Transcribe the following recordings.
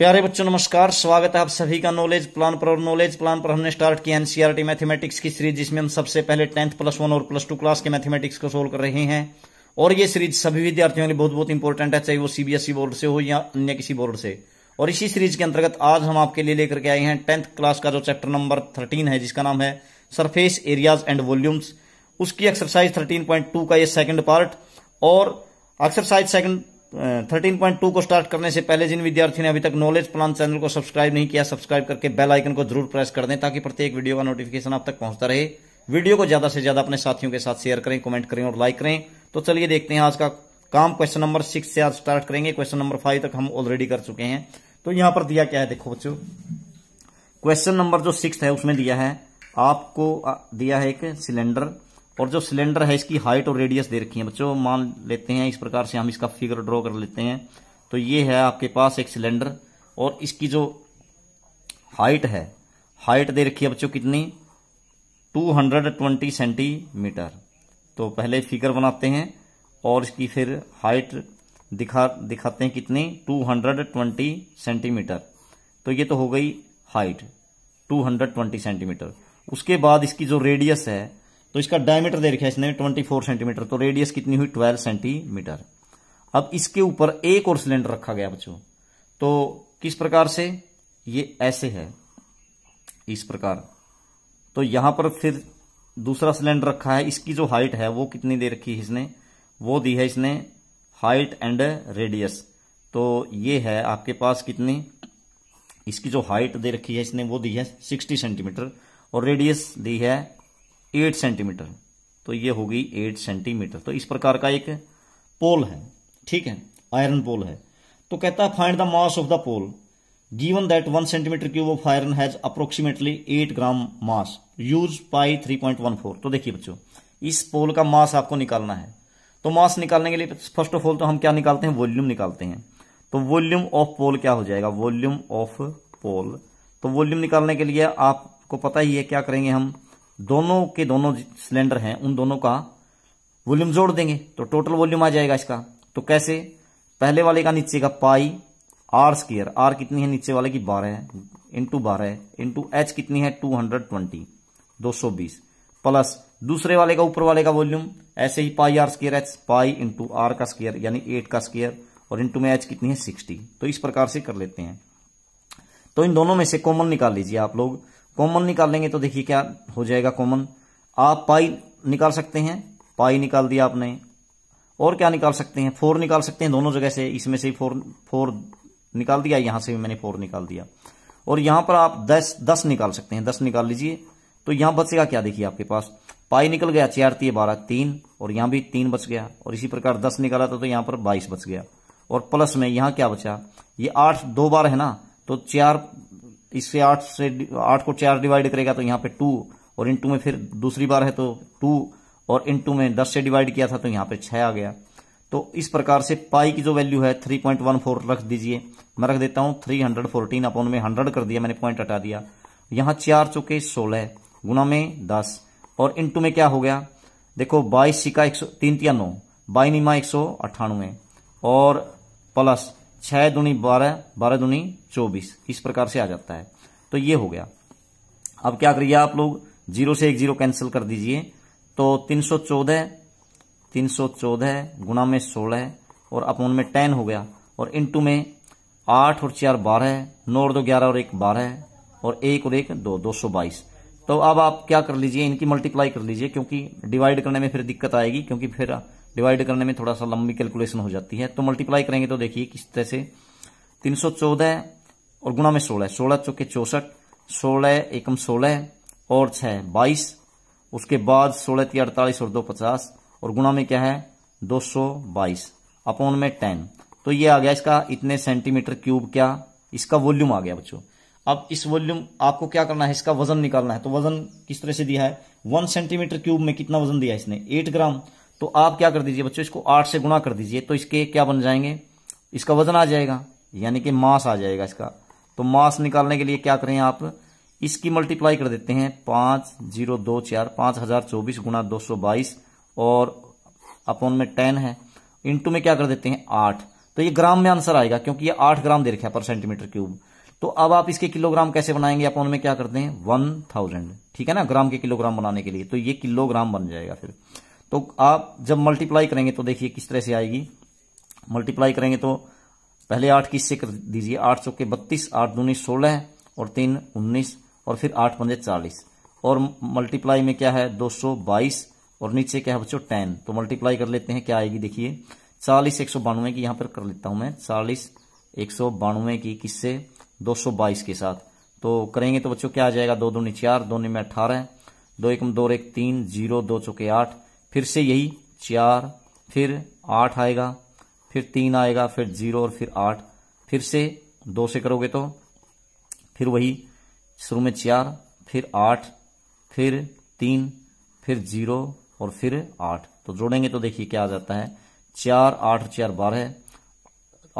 प्यारे बच्चों नमस्कार स्वागत है आप सभी का नॉलेज प्लान पर और नॉलेज प्लान पर हमने स्टार्ट किया एनसीईआरटी मैथमेटिक्स की सीरीज जिसमें हम सबसे पहले टेंथ प्लस वन और प्लस टू क्लास के मैथमेटिक्स को सोल्व कर रहे हैं और ये सीरीज सभी विद्यार्थियों के लिए बहुत बहुत इंपॉर्टेंट है चाहे वो सीबीएसई बोर्ड e से हो या अन्य किसी बोर्ड से और इसी सीरीज के अंतर्गत आज हम आपके लिए लेकर के आए हैं टेंथ क्लास का जो चैप्टर नंबर थर्टीन है जिसका नाम है सरफेस एरियाज एंड वॉल्यूम्स उसकी एक्सरसाइज थर्टीन का ये सेकेंड पार्ट और exercise second thirteen point two को स्टार्ट करने से पहले जिन विद्यार्थियों ने अभी तक नॉलेज प्लान चैनल को सब्सक्राइब नहीं किया सब्सक्राइब करके बेल आइकन को जरूर प्रेस कर दें ताकि प्रत्येक वीडियो का नोटिफिकेशन आप तक पहुंचता रहे वीडियो को ज्यादा से ज्यादा अपने साथियों के साथ शेयर करें कमेंट करें और लाइक करें तो चलिए देखते हैं आज का काम क्वेश्चन नंबर सिक्स से आज स्टार्ट करेंगे क्वेश्चन नंबर फाइव तक हम ऑलरेडी कर चुके हैं तो यहां पर दिया क्या है देखो बच्चों क्वेश्चन नंबर जो सिक्स है उसमें दिया है आपको दिया है एक सिलेंडर और जो सिलेंडर है इसकी हाइट और रेडियस दे रखी है बच्चों मान लेते हैं इस प्रकार से हम इसका फिगर ड्रॉ कर लेते हैं तो ये है आपके पास एक सिलेंडर और इसकी जो हाइट है हाइट दे रखी है बच्चों कितनी 220 सेंटीमीटर तो पहले फिगर बनाते हैं और इसकी फिर हाइट दिखा दिखाते हैं कितनी 220 सेंटीमीटर तो ये तो हो गई हाइट 220 सेंटीमीटर उसके बाद इसकी जो रेडियस है तो इसका डायमीटर दे रखा है इसने 24 सेंटीमीटर तो रेडियस कितनी हुई 12 सेंटीमीटर अब इसके ऊपर एक और सिलेंडर रखा गया बच्चों तो किस प्रकार से ये ऐसे है इस प्रकार तो यहां पर फिर दूसरा सिलेंडर रखा है इसकी जो हाइट है वो कितनी दे रखी है इसने वो दी है इसने हाइट एंड रेडियस तो ये है आपके पास कितनी इसकी जो हाइट दे रखी है इसने वो दी है सिक्सटी सेंटीमीटर और रेडियस दी है एट सेंटीमीटर तो ये होगी एट सेंटीमीटर तो इस प्रकार का एक पोल है ठीक है आयरन पोल है तो कहता है find the mass of the pole given that one centimetre cube of iron has approximately eight gram mass use pi three point one four तो देखिए बच्चों इस पोल का मास आपको निकालना है तो मास निकालने के लिए फर्स्ट ऑफ ऑल तो हम क्या निकालते हैं वॉल्यूम निकालते हैं तो वॉल्यूम ऑफ पोल क्या हो जाएगा वॉल्यूम ऑफ पोल तो वॉल्यूम निकालने के लिए आपको पता ही है क्या करेंगे हम दोनों के दोनों सिलेंडर हैं उन दोनों का वॉल्यूम जोड़ देंगे तो टोटल वॉल्यूम आ जाएगा इसका तो कैसे पहले वाले का नीचे का पाई आर स्केयर आर कितनी है नीचे वाले की बारह है इंटू बारह है इंटू एच कितनी है टू हंड्रेड ट्वेंटी दो सौ बीस प्लस दूसरे वाले का ऊपर वाले का वॉल्यूम ऐसे ही pi r square h pi into r का स्केयर यानी एट का स्केयर और इंटू में एच कितनी है सिक्सटी तो इस प्रकार से कर लेते हैं तो इन दोनों में से कॉमन निकाल लीजिए आप लोग कॉमन निकाल लेंगे तो देखिए क्या हो जाएगा कॉमन आप पाई निकाल सकते हैं पाई निकाल दिया आपने और क्या निकाल सकते हैं फोर निकाल सकते हैं दोनों जगह से इसमें से फोर फोर निकाल दिया यहां से भी मैंने फोर निकाल दिया और यहां पर आप दस दस निकाल सकते हैं दस निकाल लीजिए तो यहां बचेगा क्या देखिए आपके पास पाई निकल गया चार तीय बारह तीन और यहां भी तीन बच गया और इसी प्रकार दस निकाला था तो यहां पर बाईस बच गया और प्लस में यहां क्या बचा ये आठ दो बार है ना तो चार इससे आठ से आठ को चार डिवाइड करेगा तो यहाँ पे टू और इन टू में फिर दूसरी बार है तो टू और इन टू में दस से डिवाइड किया था तो यहाँ पे छ आ गया तो इस प्रकार से पाई की जो वैल्यू है थ्री पॉइंट वन फोर रख दीजिए मैं रख देता हूं थ्री हंड्रेड फोर्टीन अपॉन में हंड्रेड कर दिया मैंने पॉइंट हटा दिया यहां चार चौके सोलह गुना में दस और इन टू में क्या हो गया देखो बाईस सिका एक सौ तीन तिया नौ बाई एक सौ अट्ठानवे और प्लस छह दूनी बारह बारह दूनी चौबीस इस प्रकार से आ जाता है तो ये हो गया अब क्या करिए आप लोग जीरो से एक जीरो कैंसिल कर दीजिए तो तीन सौ चौदह तीन सौ चौदह गुना में सोलह और अपन में टेन हो गया और इनटू में आठ और चार बारह है नौ और दो ग्यारह और एक बारह है और एक और एक दो दो सौ बाईस तो अब आप क्या कर लीजिए इनकी मल्टीप्लाई कर लीजिए क्योंकि डिवाइड करने में फिर दिक्कत आएगी क्योंकि फिर डिवाइड करने में थोड़ा सा लंबी कैलकुलेशन हो जाती है तो मल्टीप्लाई करेंगे तो देखिए किस तरह से तीन सौ चौदह और गुणा में सोलह सोलह चौके चौसठ सोलह एकम सोलह और छह बाईस उसके बाद सोलह ती अड़तालीस और दो पचास और गुणा में क्या है दो सौ बाईस अपॉन में टेन तो ये आ गया इसका इतने सेंटीमीटर क्यूब क्या इसका वॉल्यूम आ गया बच्चों अब इस वॉल्यूम आपको क्या करना है इसका वजन निकालना है तो वजन किस तरह से दिया है वन सेंटीमीटर क्यूब में कितना वजन दिया इसने एट ग्राम तो आप क्या कर दीजिए बच्चों इसको आठ से गुणा कर दीजिए तो इसके क्या बन जाएंगे इसका वजन आ जाएगा यानी कि मास आ जाएगा इसका तो मास निकालने के लिए क्या करें आप इसकी मल्टीप्लाई कर देते हैं पांच जीरो दो चार पांच हजार चौबीस गुणा दो सौ बाईस और अपॉन में टेन है इनटू में क्या कर देते हैं आठ तो ये ग्राम में आंसर आएगा क्योंकि ये आठ ग्राम दे रखा है पर सेंटीमीटर क्यूब तो अब आप इसके किलोग्राम कैसे बनाएंगे अपॉन में क्या करते हैं वन थाउजेंड ठीक है ना ग्राम के किलोग्राम बनाने के लिए तो ये किलोग्राम बन जाएगा फिर तो आप जब मल्टीप्लाई करेंगे तो देखिए किस तरह से आएगी मल्टीप्लाई करेंगे तो पहले आठ की कर दीजिए आठ सौ के बत्तीस आठ दूनी सोलह और तीन उन्नीस और फिर आठ पंजे चालीस और मल्टीप्लाई में क्या है दो सौ बाईस और नीचे क्या है बच्चों टेन तो मल्टीप्लाई कर लेते हैं क्या आएगी देखिए चालीस एक सौ बानवे की यहां पर कर लेता हूं मैं चालीस एक सौ बानवे की किससे दो सौ बाईस के साथ तो करेंगे तो बच्चों क्या आ जाएगा दो दूनी चार दो में अठारह दो एक दो एक तीन जीरो दो चौके आठ फिर से यही चार फिर आठ आएगा फिर तीन आएगा फिर जीरो और फिर आठ फिर से दो से करोगे तो फिर वही शुरू में चार फिर आठ फिर तीन फिर जीरो और फिर आठ तो जोड़ेंगे तो देखिए क्या आ जाता है चार आठ चार बारह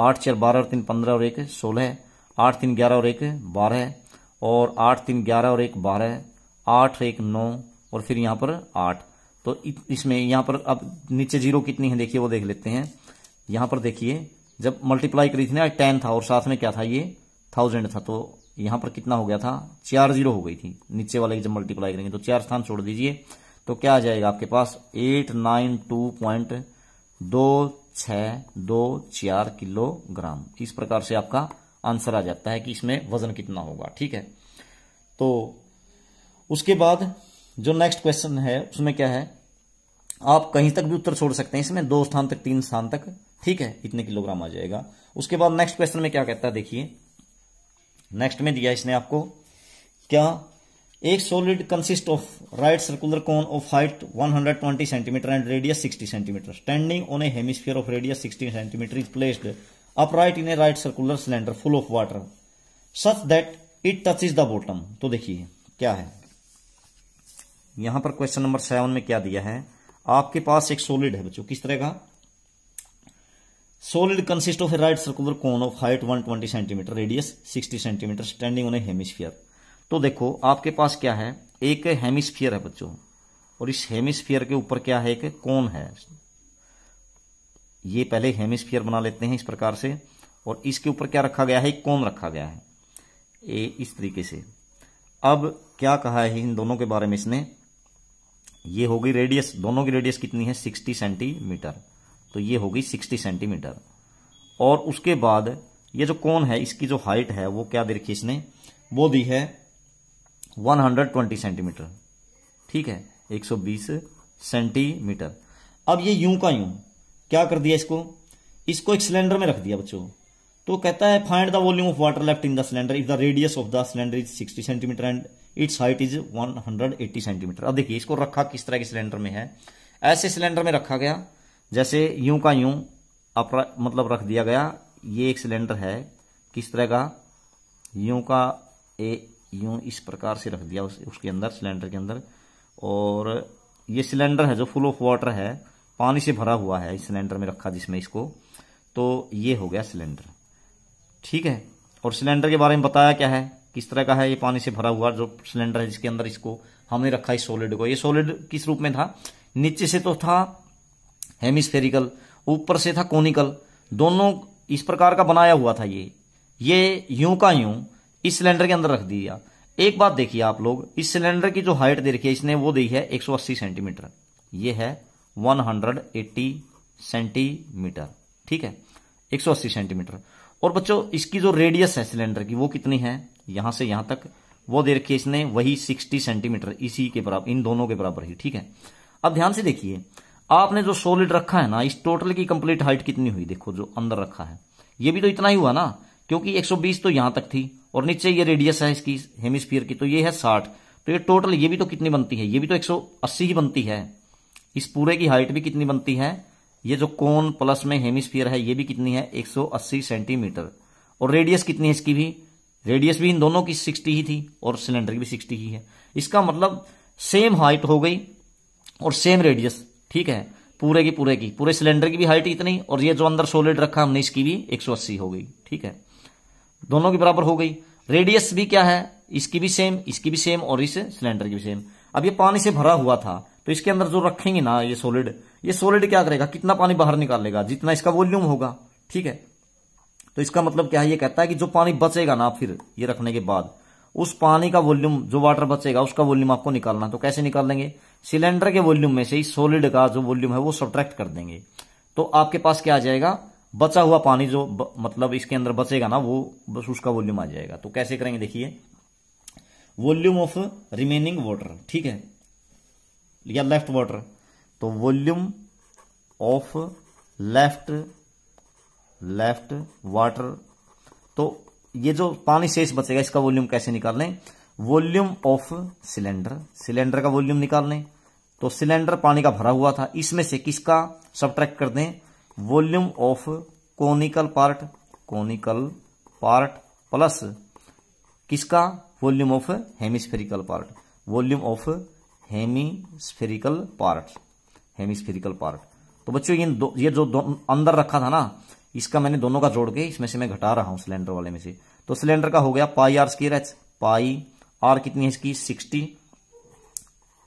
आठ चार बारह और तीन पंद्रह और एक सोलह आठ तीन ग्यारह और एक बारह और आठ तीन ग्यारह और एक बारह आठ एक नौ और फिर यहां पर आठ तो इसमें यहां पर अब नीचे जीरो कितनी है देखिए वो देख लेते हैं यहां पर देखिए जब मल्टीप्लाई करी थी ना टेन था और साथ में क्या था ये थाउजेंड था तो यहां पर कितना हो गया था चार जीरो हो गई थी नीचे वाले की जब मल्टीप्लाई करेंगे तो चार स्थान छोड़ दीजिए तो क्या आ जाएगा आपके पास एट नाइन टू पॉइंट दो छ दो चार किलोग्राम इस प्रकार से आपका आंसर आ जाता है कि इसमें वजन कितना होगा ठीक है तो उसके बाद जो नेक्स्ट क्वेश्चन है उसमें क्या है आप कहीं तक भी उत्तर छोड़ सकते हैं इसमें दो स्थान तक तीन स्थान तक ठीक है इतने किलोग्राम आ जाएगा उसके बाद नेक्स्ट क्वेश्चन में क्या कहता है देखिए नेक्स्ट में दिया इसने आपको क्या एक solid consist of right circular cone of height 120 centimetre and radius 60 centimetre standing on a hemisphere of radius 60 centimetre is placed upright in a right circular cylinder full of water such that it touch is the bottom तो देखिए क्या है यहां पर question number seven में क्या दिया है आपके पास एक सोलिड है बच्चों किस तरह का solid consist of a right circular cone of height 120 centimetre radius 60 centimetre standing on a hemisphere तो देखो आपके पास क्या है एक हेमिस्फीयर है बच्चों और इस हेमिस्फीयर के ऊपर क्या है एक कोन है ये पहले हेमिस्फीयर बना लेते हैं इस प्रकार से और इसके ऊपर क्या रखा गया है एक कोन रखा गया है ए इस तरीके से अब क्या कहा है इन दोनों के बारे में इसने ये होगी रेडियस दोनों की रेडियस कितनी है सिक्सटी सेंटीमीटर तो ये होगी सिक्सटी सेंटीमीटर और उसके बाद ये जो कौन है इसकी जो हाइट है वो क्या दे रखी इसने वो दी है 120 सेंटीमीटर ठीक है 120 सेंटीमीटर अब ये यूं का यूं क्या कर दिया इसको इसको एक सिलेंडर में रख दिया बच्चों तो कहता है find the volume of water left in the cylinder if the radius of the cylinder is 60 centimetre and its height is 180 centimetre अब देखिए इसको रखा किस तरह के सिलेंडर में है ऐसे सिलेंडर में रखा गया जैसे यूं का यूं अपरा मतलब रख दिया गया ये एक सिलेंडर है किस तरह का यूं का ए यूं इस प्रकार से रख दिया उस, उसके अंदर सिलेंडर के अंदर और ये सिलेंडर है जो फुल ऑफ वाटर है पानी से भरा हुआ है इस सिलेंडर में रखा जिसमें इसको तो ये हो गया सिलेंडर ठीक है और सिलेंडर के बारे में बताया क्या है किस तरह का है ये पानी से भरा हुआ जो सिलेंडर है जिसके अंदर इसको हमने रखा इस सॉलिड को ये सॉलिड किस रूप में था नीचे से तो था हेमिस्फेरिकल ऊपर से था कोनिकल दोनों इस प्रकार का बनाया हुआ था ये ये यूं का यूं इस सिलेंडर के अंदर रख दिया एक बात देखिए आप लोग इस सिलेंडर की जो हाइट दे रखी है इसने वो दी है 180 सेंटीमीटर ये है 180 सेंटीमीटर ठीक है 180 सेंटीमीटर और बच्चों इसकी जो रेडियस है सिलेंडर की वो कितनी है यहां से यहां तक वो दे रखी है इसने वही सिक्सटी सेंटीमीटर इसी के बराबर इन दोनों के बराबर ही ठीक है अब ध्यान से देखिए आपने जो सोलिड रखा है ना इस टोटल की कंप्लीट हाइट कितनी हुई देखो जो अंदर रखा है ये भी तो इतना ही हुआ ना क्योंकि 120 तो यहां तक थी और नीचे ये रेडियस है इसकी हेमिस्फीयर की तो ये है 60 तो ये टोटल ये भी तो कितनी बनती है ये भी तो 180 ही बनती है इस पूरे की हाइट भी कितनी बनती है ये जो कोन प्लस में हेमिस्फीयर है ये भी कितनी है 180 सेंटीमीटर और रेडियस कितनी है इसकी भी रेडियस भी इन दोनों की सिक्सटी ही थी और सिलेंडर की भी सिक्सटी ही है इसका मतलब सेम हाइट हो गई और सेम रेडियस ठीक है पूरे की पूरे की पूरे सिलेंडर की भी हाइट इतनी और ये जो अंदर सोलिड रखा हमने इसकी भी 180 हो गई ठीक है दोनों की बराबर हो गई रेडियस भी क्या है इसकी भी सेम इसकी भी सेम और इस सिलेंडर की भी सेम अब ये पानी से भरा हुआ था तो इसके अंदर जो रखेंगे ना ये सोलिड ये सोलिड क्या करेगा कितना पानी बाहर निकालेगा जितना इसका वॉल्यूम होगा ठीक है तो इसका मतलब क्या है ये कहता है कि जो पानी बचेगा ना फिर ये रखने के बाद उस पानी का वॉल्यूम जो वाटर बचेगा उसका वॉल्यूम आपको निकालना तो कैसे निकाल लेंगे सिलेंडर के वॉल्यूम में से ही सॉलिड का जो वॉल्यूम है वो सब्ट्रैक्ट कर देंगे तो आपके पास क्या आ जाएगा बचा हुआ पानी जो ब, मतलब इसके अंदर बचेगा ना वो बस उसका वॉल्यूम आ जाएगा तो कैसे करेंगे देखिए वॉल्यूम ऑफ रिमेनिंग वाटर ठीक है या लेफ्ट वाटर तो volume of left left water तो ये जो पानी शेष बचेगा इसका वॉल्यूम कैसे निकाल लें वॉल्यूम ऑफ सिलेंडर सिलेंडर का वॉल्यूम निकाल लें तो सिलेंडर पानी का भरा हुआ था इसमें से किसका सब कर दें volume of conical part conical part plus किसका volume of hemispherical part volume of hemispherical part hemispherical part तो बच्चों ये दो ये जो दो, अंदर रखा था ना इसका मैंने दोनों का जोड़ के इसमें से मैं घटा रहा हूं सिलेंडर वाले में से तो सिलेंडर का हो गया pi R square H pi R कितनी है इसकी सिक्सटी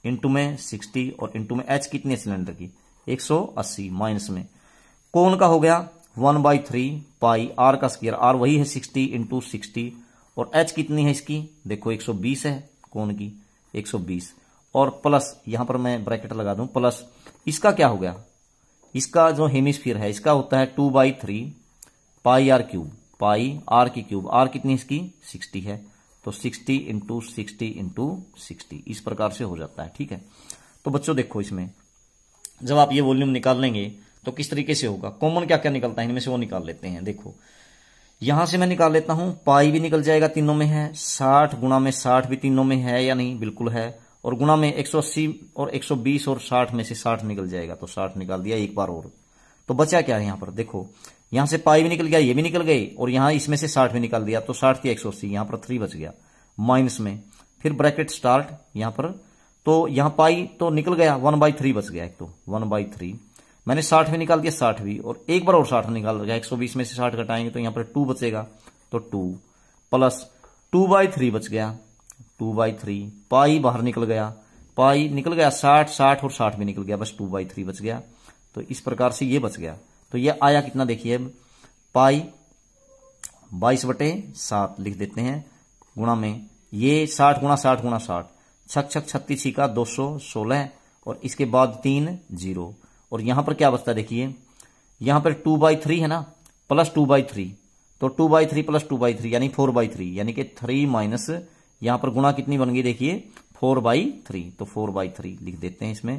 इंटू में सिक्सटी और इंटू में एच कितनी है सिलेंडर की एक सौ अस्सी माइनस में कोन का हो गया one by three pi R का स्केयर आर वही है सिक्सटी इंटू सिक्सटी और एच कितनी है इसकी देखो एक सौ बीस है कोन की एक सौ बीस और प्लस यहां पर मैं ब्रैकेट लगा दू प्लस इसका क्या हो गया इसका जो हेमिस्फीयर है इसका होता है two by three pi R cube pi R की क्यूब आर कितनी इसकी सिक्सटी है तो sixty into sixty into sixty इस प्रकार से हो जाता है ठीक है तो बच्चों देखो इसमें जब आप ये वॉल्यूम निकाल लेंगे तो किस तरीके से होगा कॉमन क्या क्या निकलता है इनमें से वो निकाल लेते हैं देखो यहां से मैं निकाल लेता हूं पाई भी निकल जाएगा तीनों में है साठ गुणा में साठ भी तीनों में है या नहीं बिल्कुल है और गुणा में 180 और 120 और 60 में से 60 निकल जाएगा तो 60 निकाल दिया एक बार और तो बचा क्या है यहां पर देखो यहां से पाई भी निकल गया ये भी निकल गई और यहां इसमें से 60 भी निकाल दिया तो 60 सौ 180 यहां पर थ्री बच गया माइनस में फिर ब्रैकेट स्टार्ट यहां पर तो यहां पाई तो निकल गया वन बाई थ्री बच गया एक तो वन बाई थ्री मैंने साठ में निकाल दिया साठ भी और एक बार और साठ निकाल गया एक सौ बीस में से साठ कटाएंगे तो यहां पर टू बचेगा तो two plus two by three बच गया टू बाई थ्री पाई बाहर निकल गया पाई निकल गया साठ साठ और साठ में निकल गया बस टू बाई थ्री बच गया तो इस प्रकार से ये बच गया तो ये आया कितना देखिए पाई बाईस बटे सात लिख देते हैं गुणा में ये साठ गुणा साठ गुणा साठ छक छक छत्तीस का दो सौ सोलह और इसके बाद तीन जीरो और यहां पर क्या बचता है देखिए यहां पर टू बाई थ्री है ना प्लस टू बाई थ्री तो two by three plus two by three यानी फोर बाई थ्री यानी कि थ्री माइनस यहां पर गुणा कितनी बन गई देखिए फोर बाई थ्री तो फोर बाई थ्री लिख देते हैं इसमें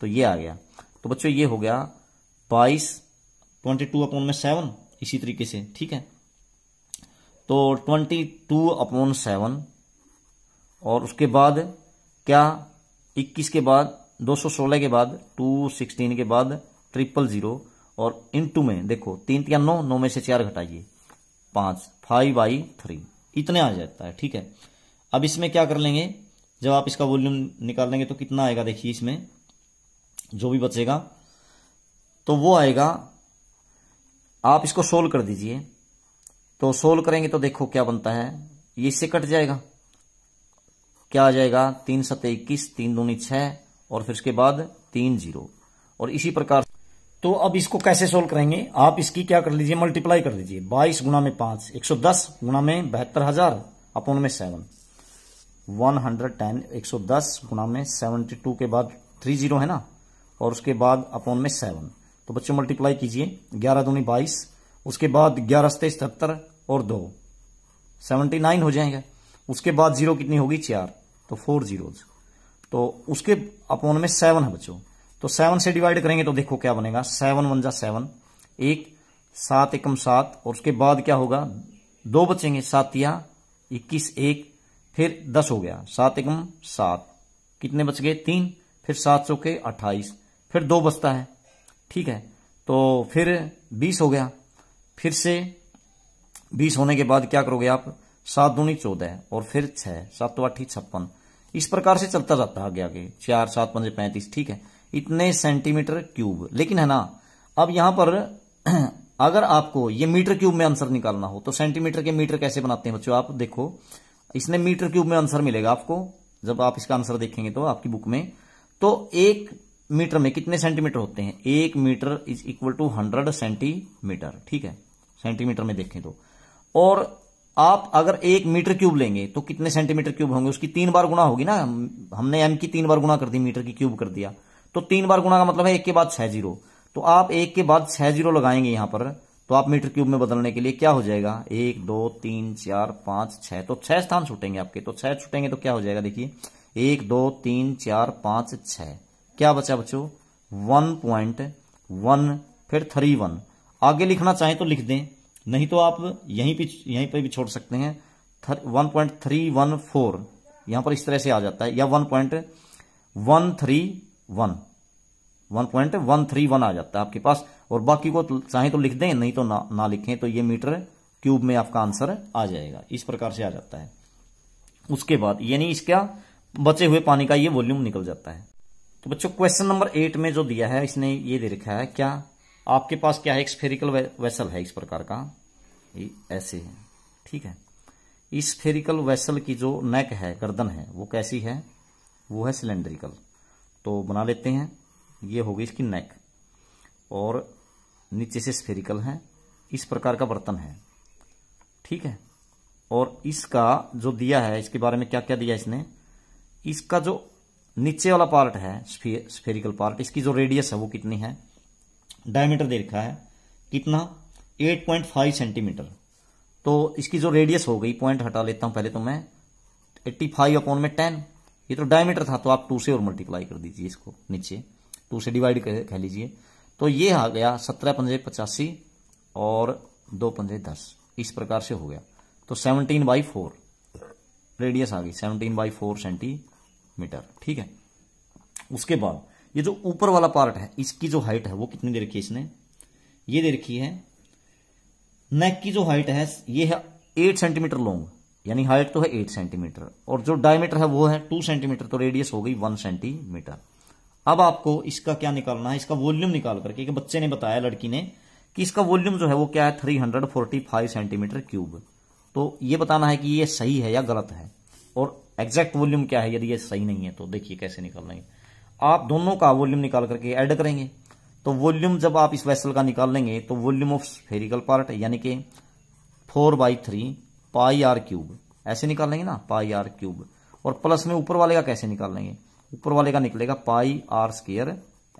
तो ये आ गया तो बच्चों ये हो गया बाईस ट्वेंटी टू अपॉन में सेवन इसी तरीके से ठीक है तो ट्वेंटी टू अपॉन सेवन और उसके बाद क्या इक्कीस के बाद दो सौ सोलह के बाद टू सिक्सटीन के बाद ट्रिपल जीरो और इन टू में देखो तीन या नौ नौ में से चार घटाइए पांच फाइव बाई थ्री इतने आ जाता है ठीक है अब इसमें क्या कर लेंगे जब आप इसका वॉल्यूम निकाल लेंगे तो कितना आएगा देखिए इसमें जो भी बचेगा तो वो आएगा आप इसको सोल्व कर दीजिए तो सोल्व करेंगे तो देखो क्या बनता है ये इससे कट जाएगा क्या आ जाएगा तीन सत इक्कीस तीन दूनी छह और फिर उसके बाद तीन जीरो और इसी प्रकार तो अब इसको कैसे सोल्व करेंगे आप इसकी क्या कर लीजिए मल्टीप्लाई कर दीजिए बाईस गुणा में पांच एक सौ दस गुणा में बहत्तर हजार अपोन में सेवन वन हंड्रेड टेन एक सौ दस गुना में सेवनटी टू के बाद थ्री जीरो है ना और उसके बाद अपॉन में सेवन तो बच्चों मल्टीप्लाई कीजिए ग्यारह दूनी बाईस उसके बाद ग्यारह सत्ते सतर और दो सेवनटी नाइन हो जाएंगे उसके बाद जीरो कितनी होगी चार तो फोर जीरो तो उसके अपॉन में सेवन है बच्चों तो सेवन से डिवाइड करेंगे तो देखो क्या बनेगा सेवन वन जा सेवन एक सात एकम सात और उसके बाद क्या होगा दो बचेंगे सात या इक्कीस एक फिर दस हो गया सात एकम सात कितने बच गए तीन फिर सात सौ के अट्ठाईस फिर दो बचता है ठीक है तो फिर बीस हो गया फिर से बीस होने के बाद क्या करोगे आप सात दूनी चौदह और फिर छह सात तो आठी छप्पन इस प्रकार से चलता जाता है आगे आगे चार सात पंजे पैंतीस ठीक है इतने सेंटीमीटर क्यूब लेकिन है ना अब यहां पर अगर आपको ये मीटर क्यूब में आंसर निकालना हो तो सेंटीमीटर के मीटर कैसे बनाते हैं बच्चों आप देखो इसने मीटर क्यूब में आंसर मिलेगा आपको जब आप इसका आंसर देखेंगे तो आपकी बुक में तो एक मीटर में कितने सेंटीमीटर होते हैं एक metre is equal to hundred centimetre ठीक है सेंटीमीटर में देखें तो और आप अगर एक मीटर क्यूब लेंगे तो कितने सेंटीमीटर क्यूब होंगे उसकी तीन बार गुणा होगी ना हमने एम की तीन बार गुणा कर दी मीटर की क्यूब कर दिया तो तीन बार गुणा का मतलब है एक के बाद छह जीरो तो आप एक के बाद छह जीरो लगाएंगे यहां पर तो आप मीटर क्यूब में बदलने के लिए क्या हो जाएगा एक दो तीन चार पांच छह तो छह स्थान छूटेंगे आपके तो छह छूटेंगे तो क्या हो जाएगा देखिए एक दो तीन चार पांच छह क्या बचा बच्चों वन पॉइंट वन फिर थ्री वन आगे लिखना चाहें तो लिख दें नहीं तो आप यहीं पे यहीं पे भी छोड़ सकते हैं one point three one four यहां पर इस तरह से आ जाता है या one point one three one one point one three one आ जाता है आपके पास और बाकी को तो चाहे तो लिख दें नहीं तो ना ना लिखें तो ये मीटर क्यूब में आपका आंसर आ जाएगा इस प्रकार से आ जाता है उसके बाद यानी इसका बचे हुए पानी का ये वॉल्यूम निकल जाता है तो बच्चों क्वेश्चन नंबर एट में जो दिया है इसने ये दे रखा है क्या आपके पास क्या है एक स्फेरिकल वेसल है इस प्रकार का ये ऐसे है ठीक है इस स्फेरिकल वेसल की जो नेक है गर्दन है वो कैसी है वो है सिलेंड्रिकल तो बना लेते हैं ये होगी इसकी नेक और नीचे से स्फेरिकल है इस प्रकार का बर्तन है ठीक है और इसका जो दिया है इसके बारे में क्या क्या दिया इसने इसका जो नीचे वाला पार्ट है स्फेरिकल पार्ट इसकी जो रेडियस है वो कितनी है डायमीटर दे रखा है कितना 8.5 सेंटीमीटर तो इसकी जो रेडियस हो गई पॉइंट हटा लेता हूं पहले तो मैं 85 फाइव अपॉन में टेन ये तो डायमीटर था तो आप टू से और मल्टीप्लाई कर दीजिए इसको नीचे टू से डिवाइड कर लीजिए तो ये आ गया सत्रह पंजे पचासी और दो पंजे दस इस प्रकार से हो गया तो सेवनटीन बाई फोर रेडियस आ गई सेवनटीन बाई फोर सेंटीमीटर ठीक है उसके बाद ये जो ऊपर वाला पार्ट है इसकी जो हाइट है वो कितनी दे रखी है इसने ये दे रखी है नेक की जो हाइट है ये है एट सेंटीमीटर लॉन्ग यानी हाइट तो है एट सेंटीमीटर और जो डायमीटर है वो है टू सेंटीमीटर तो रेडियस हो गई वन सेंटीमीटर अब आपको इसका क्या निकालना है इसका वॉल्यूम निकाल करके कि बच्चे ने बताया लड़की ने कि इसका वॉल्यूम जो है वो क्या है three hundred forty five centimetre cube तो ये बताना है कि ये सही है या गलत है और एग्जैक्ट वॉल्यूम क्या है यदि ये सही नहीं है तो देखिए कैसे है आप दोनों का वॉल्यूम निकाल करके ऐड करेंगे तो वॉल्यूम जब आप इस वेसल का निकाल लेंगे तो वॉल्यूम ऑफ फेरिकल पार्ट यानी कि four by three pi R cube ऐसे निकाल लेंगे ना पाई आर क्यूब और प्लस में ऊपर वाले का कैसे निकाल लेंगे ऊपर वाले का निकलेगा पाई आर स्केयर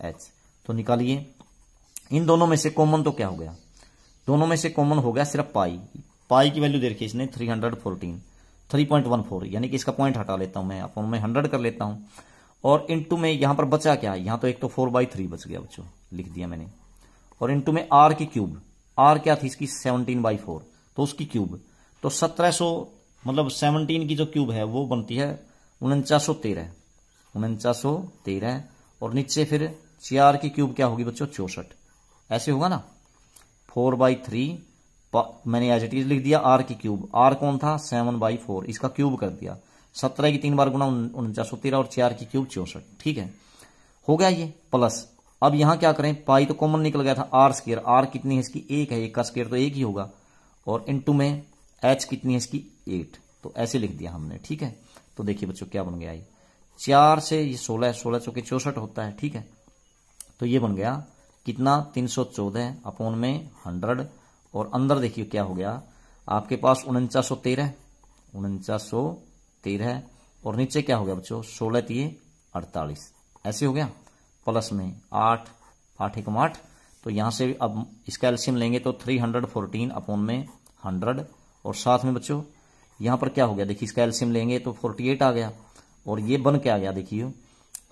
एच तो निकालिए इन दोनों में से कॉमन तो क्या हो गया दोनों में से कॉमन हो गया सिर्फ पाई पाई की वैल्यू देखिए इसने three hundred fourteen three point one four यानी कि इसका पॉइंट हटा लेता हूं मैं अपन में हंड्रेड कर लेता हूं और टू में यहां पर बचा क्या यहां तो एक तो फोर बाई थ्री बच गया बच्चों लिख दिया मैंने और इंटू में आर की क्यूब आर क्या थी इसकी सेवनटीन बाई फोर तो उसकी क्यूब तो सत्रह सो मतलब सेवनटीन की जो क्यूब है वो बनती है उनचास सौ तेरह उनचास सौ तेरह और नीचे फिर चार की क्यूब क्या होगी बच्चों चौसठ ऐसे होगा ना फोर बाई थ्री मैंने एज इट इज लिख दिया आर की क्यूब आर कौन था सेवन बाई फोर इसका क्यूब कर दिया सत्रह की तीन बार गुना उनचास सौ तेरह और चार की क्यूब चौसठ ठीक है हो गया ये प्लस अब यहां क्या करें पाई तो कॉमन निकल गया था आर स्केयर आर कितनी है इसकी एक है एक का स्केयर तो एक ही होगा और टू में एच कितनी है इसकी एट तो ऐसे लिख दिया हमने ठीक है तो देखिए बच्चों क्या बन गया ये चार से ये सोलह सोलह चौके चौसठ होता है ठीक है तो ये बन गया कितना तीन सौ चौदह अपोन में हंड्रेड और अंदर देखिए क्या हो गया आपके पास उनचास सौ तेरह उनचास सौ तेरह और नीचे क्या हो गया बच्चों सोलह तीय अड़तालीस ऐसे हो गया प्लस में आठ आठ एक आठ तो यहां से अब इसका एल्सियम लेंगे तो थ्री हंड्रेड फोर्टीन अपोन में हंड्रेड और साथ में बच्चों यहां पर क्या हो गया देखिए इसका एल्सियम लेंगे तो फोर्टी एट आ गया और ये बन के आ गया देखिए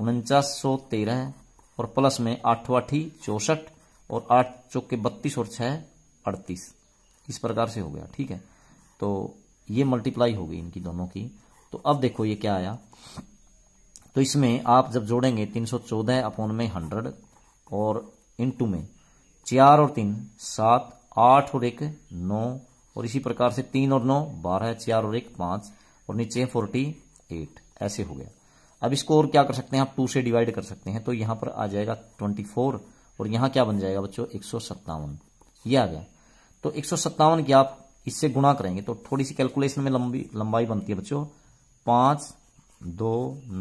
उनचास सौ तेरह और प्लस में आठ आठी चौसठ और आठ चौके बत्तीस और छह अड़तीस इस प्रकार से हो गया ठीक है तो ये मल्टीप्लाई हो गई इनकी दोनों की तो अब देखो ये क्या आया तो इसमें आप जब जोड़ेंगे तीन सौ चौदह अपोन में हंड्रेड और इन टू में चार और तीन सात आठ और एक नौ और इसी प्रकार से तीन और नौ बारह चार और एक पांच और नीचे फोर्टी एट ऐसे हो गया अब इसको और क्या कर सकते हैं आप टू से डिवाइड कर सकते हैं तो यहां पर आ जाएगा ट्वेंटी फोर और यहां क्या बन जाएगा बच्चों एक सौ सत्तावन ये आ गया तो एक सौ सत्तावन की आप इससे गुणा करेंगे तो थोड़ी सी कैलकुलेशन में लंबी लंबाई बनती है बच्चों पांच दो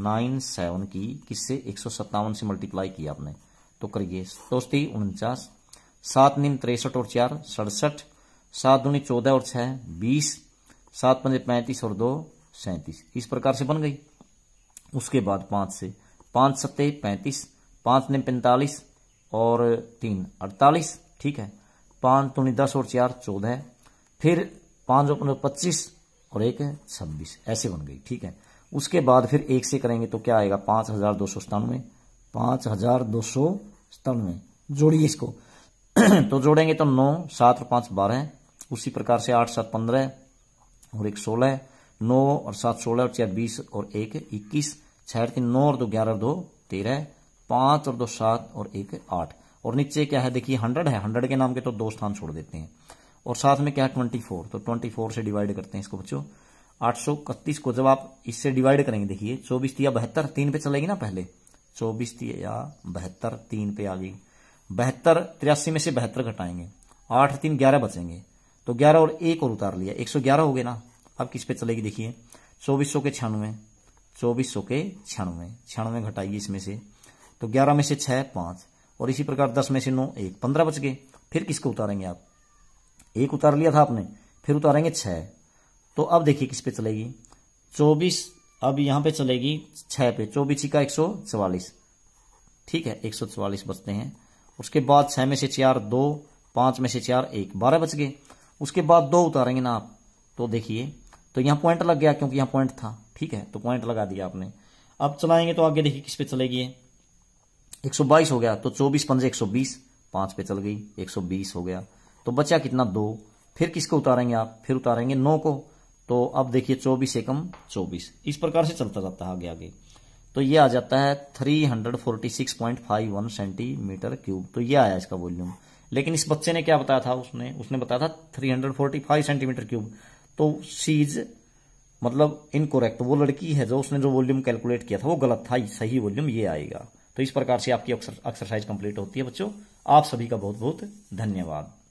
नाइन सेवन की किससे एक सौ सत्तावन से मल्टीप्लाई किया आपने तो करिए दोस्ती उनचास सात नीन तिरसठ और चार सड़सठ सात दूनी चौदह और छह बीस सात पंजे पैंतीस और दो सैंतीस इस प्रकार से बन गई उसके बाद पांच से पांच सत्ते पैंतीस पांच ने पैंतालीस और तीन अड़तालीस ठीक है पाँच तुणी दस और चार चौदह फिर और पंद्रह पच्चीस और एक है छब्बीस ऐसे बन गई ठीक है उसके बाद फिर एक से करेंगे तो क्या आएगा पांच हजार दो सौ सतानवे पांच हजार दो सौ सतानवे जोड़िए इसको तो जोड़ेंगे तो नौ सात और पांच बारह उसी प्रकार से आठ सात पंद्रह और एक सोलह नौ और सात सोलह और चार बीस और एक इक्कीस छह तीन नौ और दो ग्यारह और दो तेरह पांच और दो सात और एक आठ और नीचे क्या है देखिए हंड्रेड है हंड्रेड के नाम के तो दो स्थान छोड़ देते हैं और साथ में क्या है ट्वेंटी फोर तो ट्वेंटी फोर से डिवाइड करते हैं इसको बच्चों आठ सौ इकतीस को जब आप इससे डिवाइड करेंगे देखिए चौबीस तिया बहत्तर तीन पे चलेगी ना पहले चौबीस या बहत्तर तीन पे आ गई बहत्तर तिरासी में से बहत्तर घटाएंगे आठ तीन ग्यारह बचेंगे तो ग्यारह और एक और उतार लिया एक सौ ग्यारह हो गए ना अब किस पे चलेगी देखिए चौबीस सौ के छियानवे चौबीस सौ के छियानवे छियानवे घटाइए इसमें से तो ग्यारह में से छः पाँच और इसी प्रकार दस में से नौ एक पंद्रह बच गए फिर किसको उतारेंगे आप एक उतार लिया था आपने फिर उतारेंगे छः तो अब देखिए किस पे चलेगी चौबीस अब यहाँ पे चलेगी छः पे चौबीस का एक सौ चवालीस ठीक है एक सौ चवालीस बचते हैं उसके बाद छः में से चार दो पाँच में से चार एक बारह बच गए उसके बाद दो उतारेंगे ना आप तो देखिए तो यहाँ पॉइंट लग गया क्योंकि यहाँ पॉइंट था ठीक है तो पॉइंट लगा दिया आपने अब चलाएंगे तो आगे देखिए किस पे चलेगी सौ बाईस हो गया तो एक पंजे बीस पांच पे चल गई एक सौ बीस हो गया तो बचा कितना दो फिर किसको उतारेंगे आप फिर उतारेंगे नौ को तो अब देखिए चौबीस एकम चौबीस इस प्रकार से चलता जाता है आगे आगे तो ये आ जाता है three hundred forty six point five one centimetre cube तो ये आया इसका वॉल्यूम लेकिन इस बच्चे ने क्या बताया था उसने उसने बताया था three hundred forty five centimetre cube तो सीज मतलब इनकोरेक्ट वो लड़की है जो उसने जो वॉल्यूम कैलकुलेट किया था वो गलत था सही वॉल्यूम ये आएगा तो इस प्रकार से आपकी एक्सरसाइज कंप्लीट होती है बच्चों आप सभी का बहुत बहुत धन्यवाद